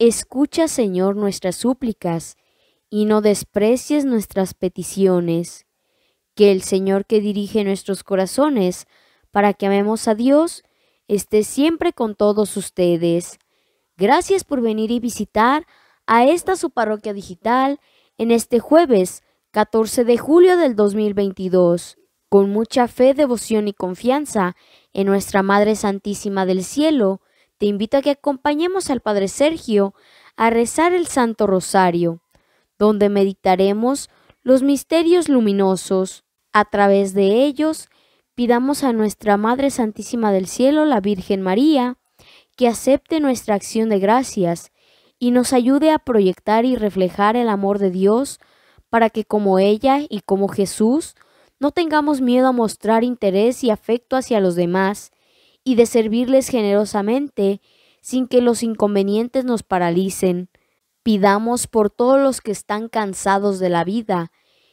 Escucha, Señor, nuestras súplicas, y no desprecies nuestras peticiones. Que el Señor que dirige nuestros corazones, para que amemos a Dios, esté siempre con todos ustedes. Gracias por venir y visitar a esta su parroquia digital en este jueves 14 de julio del 2022. Con mucha fe, devoción y confianza en nuestra Madre Santísima del Cielo, te invito a que acompañemos al Padre Sergio a rezar el Santo Rosario, donde meditaremos los misterios luminosos. A través de ellos, pidamos a nuestra Madre Santísima del Cielo, la Virgen María, que acepte nuestra acción de gracias y nos ayude a proyectar y reflejar el amor de Dios para que como ella y como Jesús no tengamos miedo a mostrar interés y afecto hacia los demás y de servirles generosamente sin que los inconvenientes nos paralicen. Pidamos por todos los que están cansados de la vida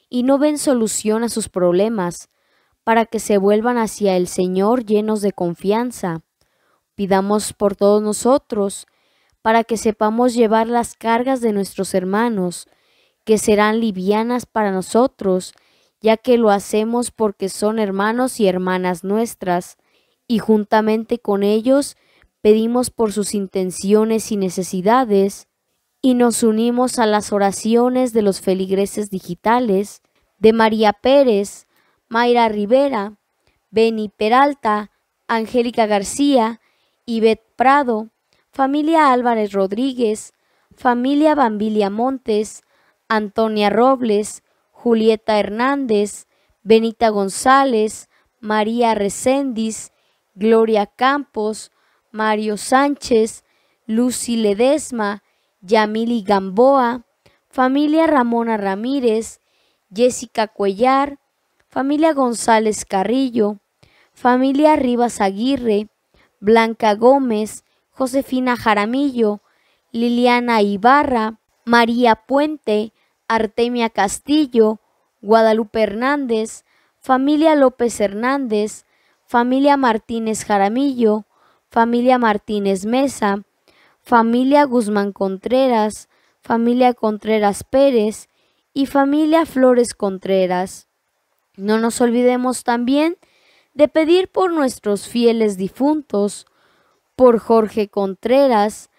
y no ven solución a sus problemas, para que se vuelvan hacia el Señor llenos de confianza. Pidamos por todos nosotros, para que sepamos llevar las cargas de nuestros hermanos, que serán livianas para nosotros, ya que lo hacemos porque son hermanos y hermanas nuestras, y juntamente con ellos pedimos por sus intenciones y necesidades y nos unimos a las oraciones de los feligreses digitales de María Pérez, Mayra Rivera, Beni Peralta, Angélica García, Ivette Prado, familia Álvarez Rodríguez, familia Bambilia Montes, Antonia Robles, Julieta Hernández, Benita González, María Reséndiz, Gloria Campos, Mario Sánchez, Lucy Ledesma, Yamili Gamboa, familia Ramona Ramírez, Jessica Cuellar, familia González Carrillo, familia Rivas Aguirre, Blanca Gómez, Josefina Jaramillo, Liliana Ibarra, María Puente, Artemia Castillo, Guadalupe Hernández, familia López Hernández, familia Martínez Jaramillo, familia Martínez Mesa, familia Guzmán Contreras, familia Contreras Pérez y familia Flores Contreras. No nos olvidemos también de pedir por nuestros fieles difuntos, por Jorge Contreras,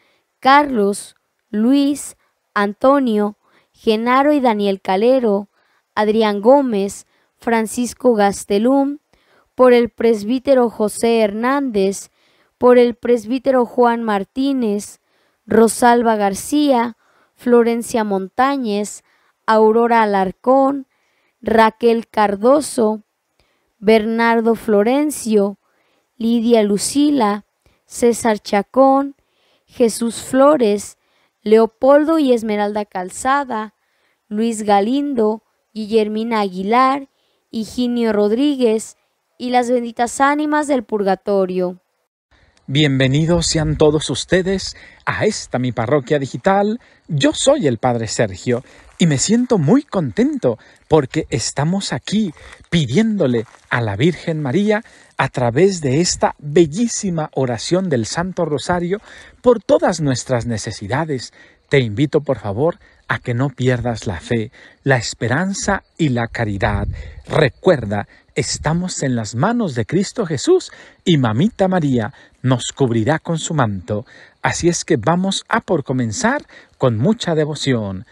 Carlos, Luis, Antonio, Genaro y Daniel Calero, Adrián Gómez, Francisco Gastelum, por el presbítero José Hernández, por el presbítero Juan Martínez, Rosalba García, Florencia Montañez, Aurora Alarcón, Raquel Cardoso, Bernardo Florencio, Lidia Lucila, César Chacón, Jesús Flores, Leopoldo y Esmeralda Calzada, Luis Galindo, Guillermina Aguilar, Higinio Rodríguez, y las benditas ánimas del purgatorio. Bienvenidos sean todos ustedes a esta mi parroquia digital. Yo soy el Padre Sergio y me siento muy contento porque estamos aquí pidiéndole a la Virgen María a través de esta bellísima oración del Santo Rosario por todas nuestras necesidades. Te invito por favor a que no pierdas la fe, la esperanza y la caridad. Recuerda, estamos en las manos de Cristo Jesús y Mamita María nos cubrirá con su manto. Así es que vamos a por comenzar con mucha devoción.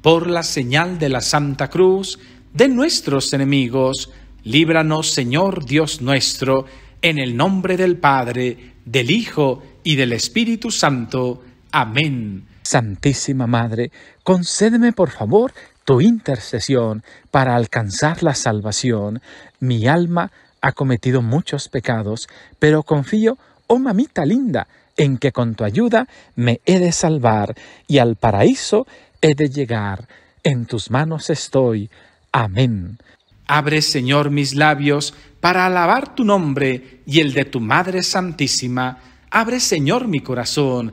Por la señal de la Santa Cruz, de nuestros enemigos, líbranos Señor Dios nuestro, en el nombre del Padre, del Hijo y del Espíritu Santo. Amén. Santísima Madre, concédeme por favor tu intercesión para alcanzar la salvación. Mi alma ha cometido muchos pecados, pero confío, oh mamita linda, en que con tu ayuda me he de salvar y al paraíso he de llegar. En tus manos estoy. Amén. Abre, Señor, mis labios para alabar tu nombre y el de tu Madre Santísima. Abre, Señor, mi corazón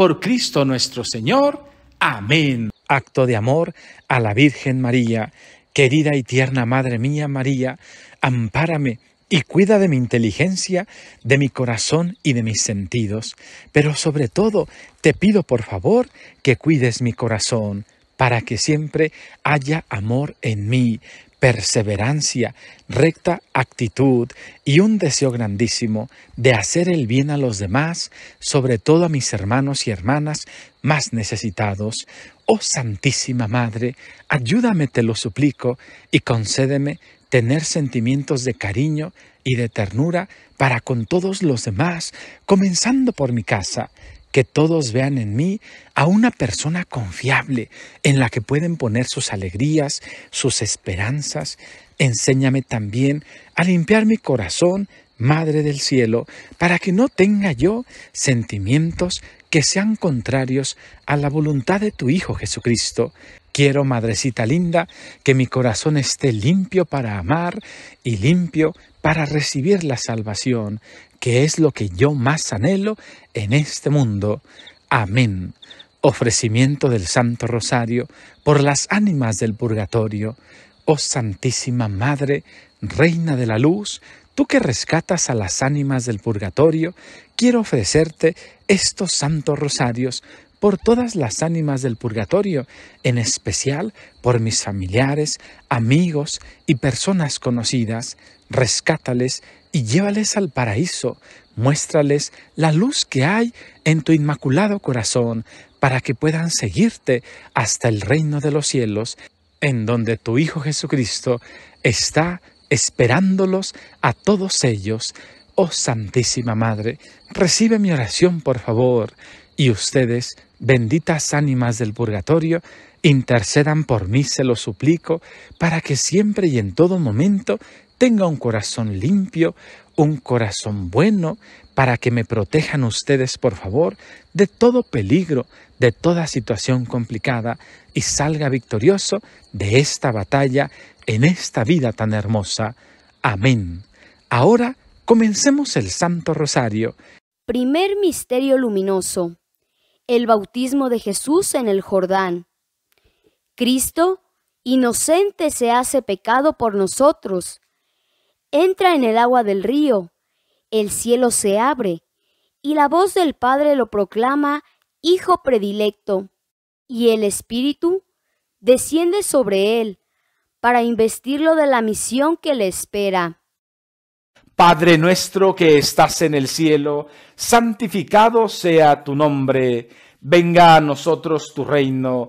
por Cristo nuestro Señor. Amén. Acto de amor a la Virgen María. Querida y tierna Madre mía, María, ampárame y cuida de mi inteligencia, de mi corazón y de mis sentidos. Pero sobre todo, te pido por favor que cuides mi corazón, para que siempre haya amor en mí, perseverancia, recta actitud y un deseo grandísimo de hacer el bien a los demás, sobre todo a mis hermanos y hermanas más necesitados. Oh Santísima Madre, ayúdame, te lo suplico, y concédeme tener sentimientos de cariño y de ternura para con todos los demás, comenzando por mi casa que todos vean en mí a una persona confiable en la que pueden poner sus alegrías, sus esperanzas. Enséñame también a limpiar mi corazón, Madre del Cielo, para que no tenga yo sentimientos que sean contrarios a la voluntad de tu Hijo Jesucristo. Quiero, Madrecita linda, que mi corazón esté limpio para amar y limpio para recibir la salvación que es lo que yo más anhelo en este mundo. Amén. Ofrecimiento del Santo Rosario por las ánimas del purgatorio. Oh Santísima Madre, Reina de la Luz, tú que rescatas a las ánimas del purgatorio, quiero ofrecerte estos santos rosarios por todas las ánimas del purgatorio, en especial por mis familiares, amigos y personas conocidas, rescátales y llévales al paraíso. Muéstrales la luz que hay en tu inmaculado corazón para que puedan seguirte hasta el reino de los cielos, en donde tu Hijo Jesucristo está esperándolos a todos ellos. Oh Santísima Madre, recibe mi oración por favor, y ustedes, benditas ánimas del purgatorio, intercedan por mí, se lo suplico, para que siempre y en todo momento tenga un corazón limpio, un corazón bueno, para que me protejan ustedes, por favor, de todo peligro, de toda situación complicada, y salga victorioso de esta batalla en esta vida tan hermosa. Amén. Ahora comencemos el Santo Rosario. Primer Misterio Luminoso. El bautismo de Jesús en el Jordán. Cristo, inocente, se hace pecado por nosotros entra en el agua del río, el cielo se abre, y la voz del Padre lo proclama Hijo predilecto, y el Espíritu desciende sobre él para investirlo de la misión que le espera. Padre nuestro que estás en el cielo, santificado sea tu nombre, venga a nosotros tu reino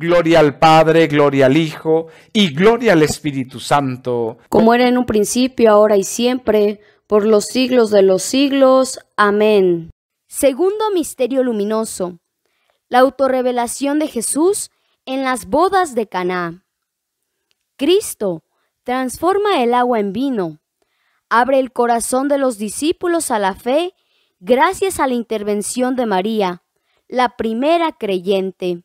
Gloria al Padre, gloria al Hijo y gloria al Espíritu Santo. Como era en un principio, ahora y siempre, por los siglos de los siglos. Amén. Segundo misterio luminoso. La autorrevelación de Jesús en las bodas de Caná. Cristo transforma el agua en vino. Abre el corazón de los discípulos a la fe gracias a la intervención de María, la primera creyente.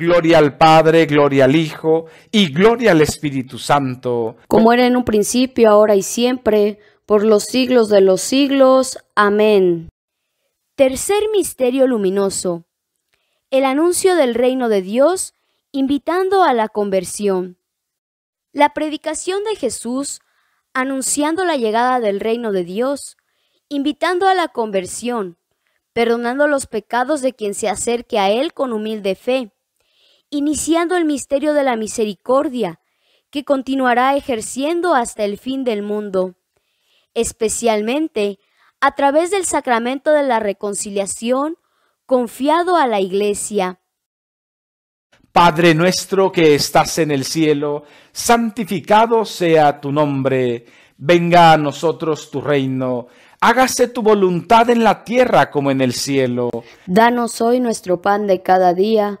Gloria al Padre, gloria al Hijo y gloria al Espíritu Santo. Como era en un principio, ahora y siempre, por los siglos de los siglos. Amén. Tercer misterio luminoso. El anuncio del reino de Dios invitando a la conversión. La predicación de Jesús anunciando la llegada del reino de Dios, invitando a la conversión, perdonando los pecados de quien se acerque a Él con humilde fe iniciando el misterio de la misericordia, que continuará ejerciendo hasta el fin del mundo, especialmente a través del sacramento de la reconciliación confiado a la Iglesia. Padre nuestro que estás en el cielo, santificado sea tu nombre, venga a nosotros tu reino, hágase tu voluntad en la tierra como en el cielo. Danos hoy nuestro pan de cada día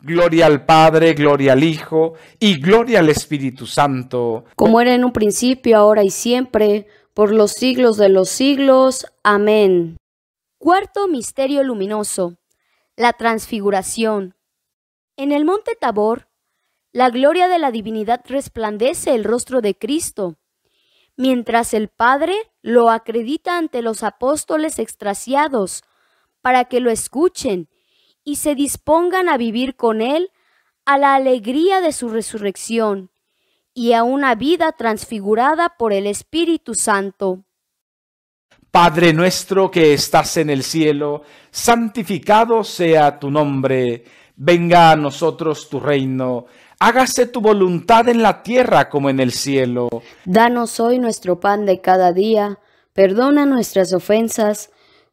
Gloria al Padre, gloria al Hijo y gloria al Espíritu Santo. Como era en un principio, ahora y siempre, por los siglos de los siglos. Amén. Cuarto Misterio Luminoso. La Transfiguración. En el monte Tabor, la gloria de la divinidad resplandece el rostro de Cristo, mientras el Padre lo acredita ante los apóstoles extraciados para que lo escuchen y se dispongan a vivir con Él a la alegría de su resurrección y a una vida transfigurada por el Espíritu Santo. Padre nuestro que estás en el cielo, santificado sea tu nombre, venga a nosotros tu reino, hágase tu voluntad en la tierra como en el cielo. Danos hoy nuestro pan de cada día, perdona nuestras ofensas,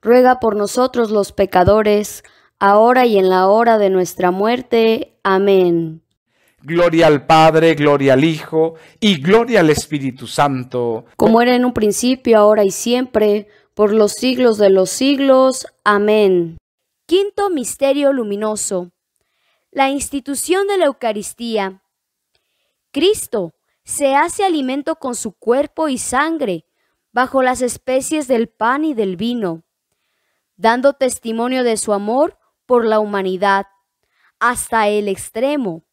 ruega por nosotros los pecadores, ahora y en la hora de nuestra muerte. Amén. Gloria al Padre, gloria al Hijo y gloria al Espíritu Santo. Como era en un principio, ahora y siempre, por los siglos de los siglos. Amén. Quinto Misterio Luminoso. La institución de la Eucaristía. Cristo se hace alimento con su cuerpo y sangre, bajo las especies del pan y del vino dando testimonio de su amor por la humanidad hasta el extremo,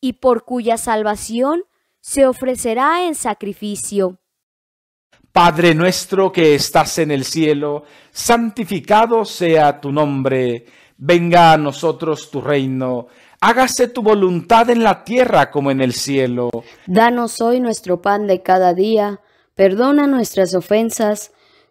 y por cuya salvación se ofrecerá en sacrificio. Padre nuestro que estás en el cielo, santificado sea tu nombre, venga a nosotros tu reino, hágase tu voluntad en la tierra como en el cielo. Danos hoy nuestro pan de cada día, perdona nuestras ofensas,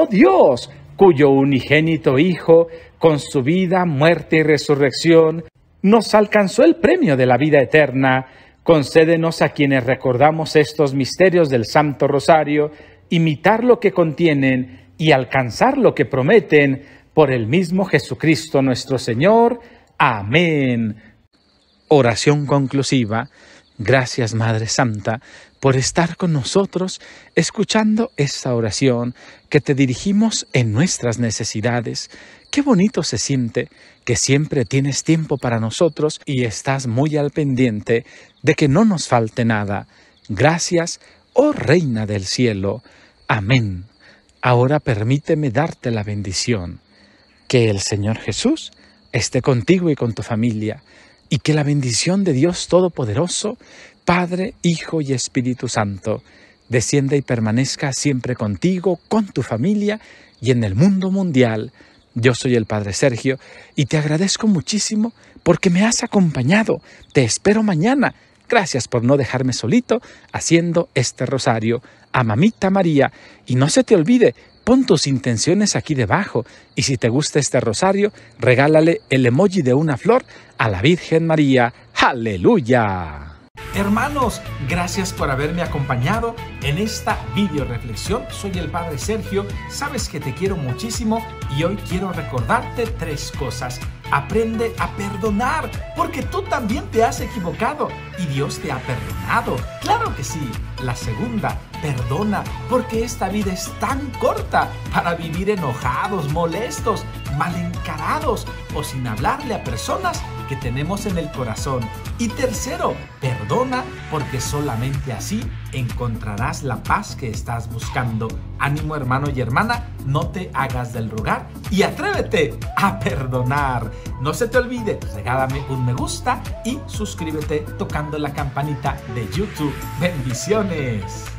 oh Dios, cuyo unigénito Hijo, con su vida, muerte y resurrección, nos alcanzó el premio de la vida eterna, concédenos a quienes recordamos estos misterios del Santo Rosario, imitar lo que contienen y alcanzar lo que prometen por el mismo Jesucristo nuestro Señor. Amén. Oración conclusiva. Gracias Madre Santa por estar con nosotros escuchando esta oración que te dirigimos en nuestras necesidades. Qué bonito se siente que siempre tienes tiempo para nosotros y estás muy al pendiente de que no nos falte nada. Gracias, oh Reina del Cielo. Amén. Ahora permíteme darte la bendición. Que el Señor Jesús esté contigo y con tu familia, y que la bendición de Dios Todopoderoso, Padre, Hijo y Espíritu Santo, descienda y permanezca siempre contigo, con tu familia y en el mundo mundial. Yo soy el Padre Sergio y te agradezco muchísimo porque me has acompañado. Te espero mañana. Gracias por no dejarme solito haciendo este rosario a Mamita María. Y no se te olvide, pon tus intenciones aquí debajo. Y si te gusta este rosario, regálale el emoji de una flor a la Virgen María. ¡Aleluya! Hermanos, gracias por haberme acompañado en esta video reflexión. Soy el Padre Sergio, sabes que te quiero muchísimo y hoy quiero recordarte tres cosas. Aprende a perdonar, porque tú también te has equivocado y Dios te ha perdonado. Claro que sí. La segunda, perdona, porque esta vida es tan corta para vivir enojados, molestos, mal encarados o sin hablarle a personas que tenemos en el corazón. Y tercero, perdona, porque solamente así encontrarás la paz que estás buscando. Ánimo hermano y hermana, no te hagas del lugar y atrévete a perdonar. No se te olvide, regálame un me gusta y suscríbete tocando la campanita de YouTube. Bendiciones.